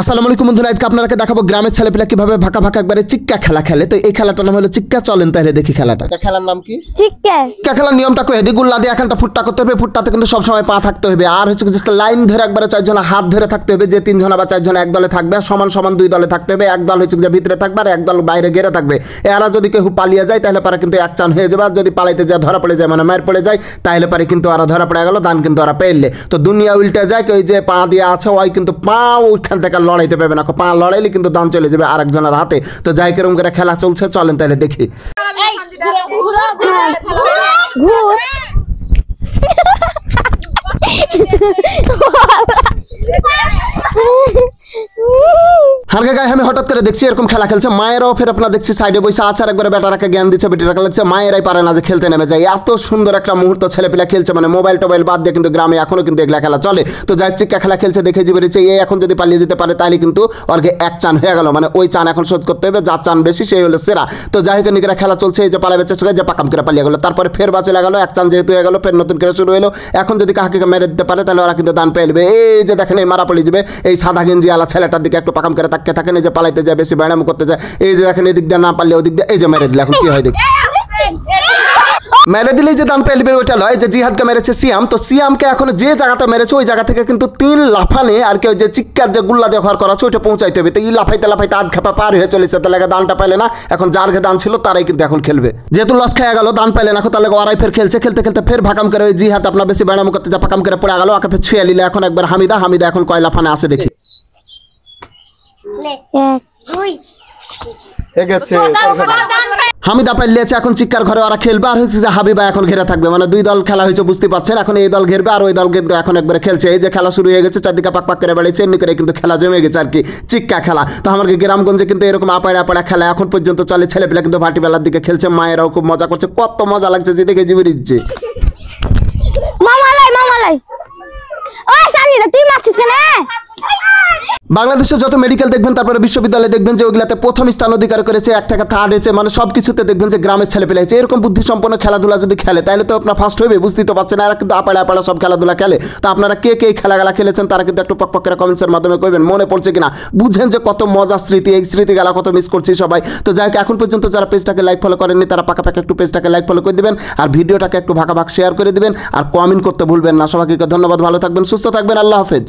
আসসালামু আলাইকুম বন্ধুরা আজকে আপনাকে দেখাবো গ্রামের ছেলেপিলা কিভাবে ভাকা ভাকা একবারে চিক্কা খেলা খেলে তো এই খেলাটার নাম হলো চিক্কা চলেন তাহলে দেখি খেলাটা খেলার নাম কি চিক্কা চিক্কা খেলার নিয়মটা কই গুল্লা দিয়ে এখানটা ফুটটা করতে হবে ফুটটাতে কিন্তু সবসময় পা থাকতে হবে আর হচ্ছে জাস্ট লাইন ধরে একবারে চারজন হাত ধরে থাকতে হবে যে তিনজন বা চারজন এক দলে থাকবে সমান সমান দুই দলে থাকতে হবে এক দল হচ্ছে যে ভিতরে থাকবে আর এক দল বাইরে ঘেরে থাকবে এরা যদি কেউ পালিয়ে যায় তাহলে পারে কিন্তু এক চান হয়ে যাবে আর যদি পালাইতে যায় ধরা পড়ে যায় মানে মায়ের পড়ে যায় তাহলে পারে কিন্তু ওরা ধরা পড়ে গেল দান কিন্তু ওরা পেলে তো দুনিয়া উল্টে যায় ওই যে পা দিয়ে আছে ওই কিন্তু পা ওইখান থেকে লড়াইতে পারবে না পা লড়াইলে কিন্তু দাম চলে যাবে আরেকজনের হাতে তো যাই কেরম করে খেলা চলছে চলেন তাহলে দেখি হালকা গায়ে আমি হঠাৎ করে দেখছি এরকম খেলা খেলছে মায়েরাও ফের আপনার দেখছি সাইডে বসে আচার একবার বেটারাকে জ্ঞান দিচ্ছে রাখা লাগছে মায়েরাই পারে না যে খেলতে নেমে যায় এত সুন্দর একটা মুহূর্ত ছেলেপিলা খেলছে মানে মোবাইল টোবাইল বাদ দিয়ে কিন্তু গ্রামে এখনও কিন্তু এগুলা খেলা চলে তো যাই চিক্কা খেলা খেলছে দেখে যে বেরিয়েছে এ এখন যদি পালিয়ে যেতে পারে তাহলে কিন্তু ওরকে এক চান হয়ে গেল মানে ওই চান এখন শোধ করতে হবে যার চান বেশি সেই হলো সেরা তো যাই হোক নিকেরা খেলা চলছে এই যে পালাবে চেষ্টা করে যে পাকাম করে পালিয়ে গেলো তারপরে ফের বাঁচে লাগালো এক চান যেহেতু হয়ে গেলো ফের নতুন করে শুরু হলো এখন যদি কাহাকে মেরে দিতে পারে তাহলে ওরা কিন্তু দান পেয়ে নেবে এই যে দেখেন এই মারা পড়ে যাবে এই সাদা গেঞ্জি আলা ছেলেটার দিকে একটু পাকাম করে তাক আটকে থাকে না যে পালাইতে যায় বেশি ব্যায়াম করতে যায় এই যে দেখেন এদিক দিয়ে না পারলে ওদিক দিয়ে এই যে মেরে দিলে এখন কি হয় দেখ মেরে দিলে যে দান পেলবে ওইটা লয় যে জিহাদকে মেরেছে সিয়াম তো সিয়ামকে এখন যে জায়গাটা মেরেছে ওই জায়গা থেকে কিন্তু তিন লাফানে আর কেউ যে চিকার যে গুল্লা দিয়ে ঘর করা ওইটা পৌঁছাইতে হবে তো ই লাফাইতে লাফাইতে আধ খেপা পার হয়ে চলেছে তাহলে দানটা পাইলে না এখন যার ঘে দান ছিল তারাই কিন্তু এখন খেলবে যেহেতু লস খেয়ে গেল দান পাইলে না এখন তাহলে ওরাই ফের খেলছে খেলতে খেলতে ফের ভাকাম করে ওই জিহাদ আপনার বেশি বেড়াম করতে যা ভাকাম করে পড়ে গেল আকে ফের ছুঁয়ে নিলে এখন একবার হামিদা হামিদা এখন কয় লাফানে আসে দেখি হ্যাঁ। হামিদা পাইলিয়েছে এখন চিক্কার ঘরে ওরা খেলবে আর হচ্ছে যে হাবিবা এখন ঘেরা থাকবে মানে দুই দল খেলা হয়েছে বুঝতে পারছেন এখন এই দল ঘেরবে আর ওই দল কিন্তু এখন একবারে খেলছে এই যে খেলা শুরু হয়ে গেছে চারদিকে পাক পাক করে বেড়েছে এমনি করে কিন্তু খেলা জমে গেছে আর কি চিক্কা খেলা তো আমার গ্রামগঞ্জে কিন্তু এরকম আপাড়া আপাড়া খেলা এখন পর্যন্ত চলে ছেলেপেলা কিন্তু ভাটিবেলার দিকে খেলছে মায়েরাও খুব মজা করছে কত মজা লাগছে যে দেখে জীবন দিচ্ছে মামালাই মামালাই ও সানি তুই মাছিস কেন বাংলাদেশে যত মেডিকেল দেখবেন তারপরে বিশ্ববিদ্যালয়ে দেখবেন যে ওইগুলাতে প্রথম স্থান অধিকার করেছে এক থেকে থার্ড হয়েছে মানে সব কিছুতে দেখবেন যে গ্রামের ছেলে পেলে এরকম বুদ্ধিসম্পন্ন খেলাধুলা যদি খেলে তাহলে তো আপনার ফার্স্ট হবে বুঝতেই তো পারছেন আর কিন্তু আপাড়া আপাড়া সব খেলাধুলা খেলে তা আপনারা কে কে খেলাগুলা খেলেছেন তারা কিন্তু একটু পকপকেরা কমেন্টসের মাধ্যমে কইবেন মনে পড়ছে কিনা বুঝেন যে কত মজা স্মৃতি এই স্মৃতিগুলা কত মিস করছি সবাই তো যাই এখন পর্যন্ত যারা পেজটাকে লাইক ফলো করেননি তারা পাকা পাকা একটু পেজটাকে লাইক ফলো করে দেবেন আর ভিডিওটাকে একটু ভাগাভাগ শেয়ার করে দেবেন আর কমেন্ট করতে ভুলবেন না সবাইকে ধন্যবাদ ভালো থাকবেন সুস্থ থাকবেন আল্লাহ হাফেজ